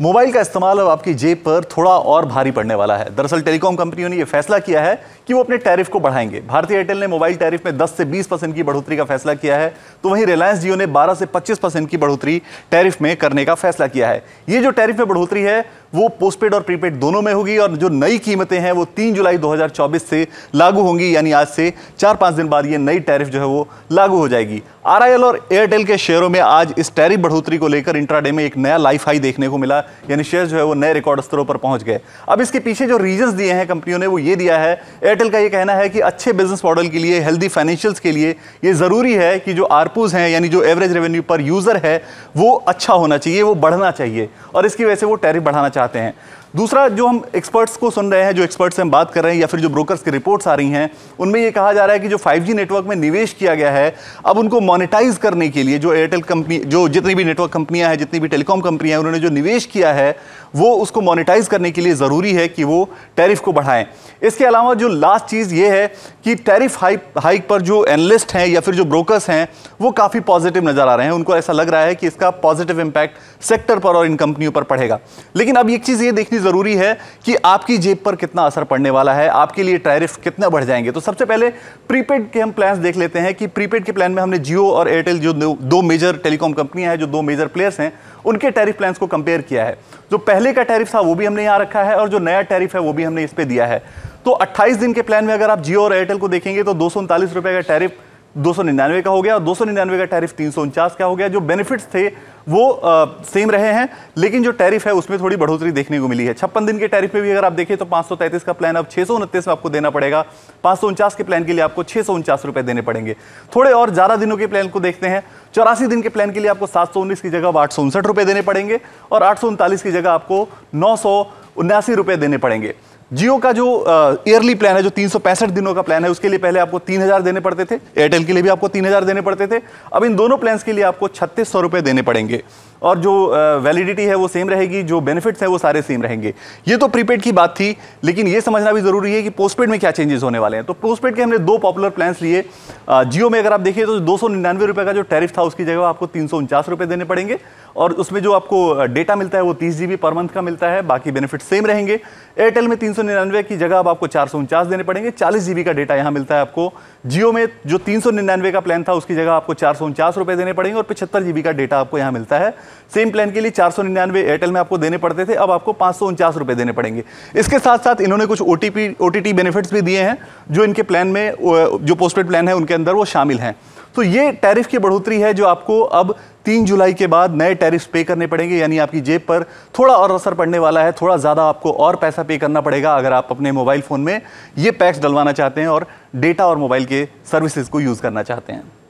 mobile का इस्तेमाल अब आपकी जेब पर थोड़ा और भारी पड़ने वाला है दरअसल टेलीकॉम कंपनियों ने यह फैसला किया है कि वो अपने टैरिफ को बढ़ाएंगे भारतीय एयरटेल ने मोबाइल टैरिफ में 10 से 20 परसेंट की बढ़ोतरी का फैसला किया है तो वहीं रिलायंस जियो ने 12 से 25 परसेंट की बढ़ोतरी टैरिफ में करने का फैसला किया है ये जो टैरिफ में बढ़ोतरी है वो पोस्टपेड और प्रीपेड दोनों में होगी और जो नई कीमतें हैं वो तीन जुलाई दो से लागू होंगी यानी आज से चार पाँच दिन बाद ये नई टैरिफ जो है वो लागू हो जाएगी आर और एयरटेल के शेयरों में आज इस टैरिफ बढ़ोतरी को लेकर इंट्राडे में एक नया लाइफ हाई देखने को मिला यानी शेयर जो है वो नए रिकॉर्ड स्तरों पर पहुंच गए अब इसके पीछे जो रीजन दिए हैं कंपनियों ने वो ये दिया है एयरटेल का ये कहना है कि अच्छे बिजनेस मॉडल के लिए हेल्दी फाइनेंशियल्स के लिए ये ज़रूरी है कि जो आरपूज हैं यानी जो एवरेज रेवेन्यू पर यूज़र है वो अच्छा होना चाहिए वो बढ़ना चाहिए और इसकी वजह से वो टैरिफ बढ़ाना चाहते हैं दूसरा जो हम एक्सपर्ट्स को सुन रहे हैं जो एक्सपर्ट्स से हम बात कर रहे हैं या फिर जो ब्रोकर्स की रिपोर्ट्स आ रही हैं उनमें ये कहा जा रहा है कि जो 5G नेटवर्क में निवेश किया गया है अब उनको मोनेटाइज करने के लिए जो एयरटेल कंपनी जो जितनी भी नेटवर्क कंपनियां हैं जितनी भी टेलीकॉम कंपनियां हैं उन्होंने जो निवेश किया है वो उसको मोनिटाइज करने के लिए ज़रूरी है कि वो टैरिफ को बढ़ाएं इसके अलावा जो लास्ट चीज़ ये है कि टैरिफ हाइक हाइक पर जो एनालिस्ट हैं या फिर जो ब्रोकर्स हैं वो काफ़ी पॉजिटिव नज़र आ रहे हैं उनको ऐसा लग रहा है कि इसका पॉजिटिव इम्पैक्ट सेक्टर पर और इन कंपनियों पर पड़ेगा लेकिन अब एक चीज़ ये देखनी ज़रूरी है कि आपकी जेब पर कितना असर पड़ने वाला है आपके लिए टैरिफ कितना बढ़ जाएंगे तो सबसे पहले प्रीपेड के हम प्लान देख लेते हैं कि प्रीपेड के प्लान में हमने जियो और एयरटेल जो दो मेजर टेलीकॉम कंपनियां हैं जो दो मेजर प्लेयर्स हैं उनके टैरिफ प्लान्स को कंपेयर किया है जो पहले का टैरिफ था वो भी हमने यहाँ रखा है और जो नया टैरिफ है वो भी हमने इस पर दिया है तो 28 दिन के प्लान में अगर आप जियो और एयरटेल को देखेंगे तो दो सौ का टैरिफ 299 का हो गया और 299 का टैरिफ तीन का हो गया जो बेनिफिट्स थे वो आ, सेम रहे हैं लेकिन जो टैरिफ है उसमें थोड़ी बढ़ोतरी देखने को मिली है छप्पन दिन के टैरिफ में भी अगर आप देखें तो पाँच का प्लान अब छः में आपको देना पड़ेगा पाँच के प्लान के लिए आपको छः रुपए देने पड़ेंगे थोड़े और ज़्यादा दिनों के प्लान को देखते हैं चौरासी दिन के प्लान के लिए आपको सात की जगह अब आठ रुपए देने पड़ेंगे और आठ की जगह आपको नौ रुपए देने पड़ेंगे जियो का जो ईयरली प्लान है जो तीन दिनों का प्लान है उसके लिए पहले आपको तीन हजार देने पड़ते थे एयरटेल के लिए भी आपको तीन हजार देने पड़ते थे अब इन दोनों प्लान के लिए आपको छत्तीस सौ देने पड़ेंगे और जो वैलिडिटी है वो सेम रहेगी जो बेनिफिट्स हैं वो सारे सेम रहेंगे ये तो प्रीपेड की बात थी लेकिन ये समझना भी ज़रूरी है कि पोस्टपेड में क्या चेंजेस होने वाले हैं तो पोस्टपेड के हमने दो पॉपुलर प्लान्स लिए जियो में अगर आप देखिए तो दो सौ का जो टैरिफ था उसकी जगह आपको तीन सौ देने पड़ेंगे और उसमें जो आपको डेटा मिलता है वो तीस जी पर मंथ का मिलता है बाकी बेनिफिट सेम रहेंगे एयरटेल में तीन की जगह अब आपको चार देने पड़ेंगे चालीस जी का डेटा यहाँ मिलता है आपको जियो में जो तीन का प्लान था उसकी जगह आपको चार देने पड़ेंगे और पिछहत्तर का डेटा आपको यहाँ मिलता है सेम प्लान के लिए चार सौ निन्यानवे एयरटेल में आपको देने पड़ते थे अब आपको पाँच सौ उनचास रुपये देने पड़ेंगे इसके साथ साथ इन्होंने कुछ ओ टी बेनिफिट्स भी दिए हैं जो इनके प्लान में जो पोस्टपेड प्लान है उनके अंदर वो शामिल हैं तो ये टैरिफ की बढ़ोतरी है जो आपको अब तीन जुलाई के बाद नए टैरिफ पे करने पड़ेंगे यानी आपकी जेब पर थोड़ा और असर पड़ने वाला है थोड़ा ज़्यादा आपको और पैसा पे करना पड़ेगा अगर आप अपने मोबाइल फ़ोन में ये पैक्स डलवाना चाहते हैं और डेटा और मोबाइल के सर्विसेज को यूज़ करना चाहते हैं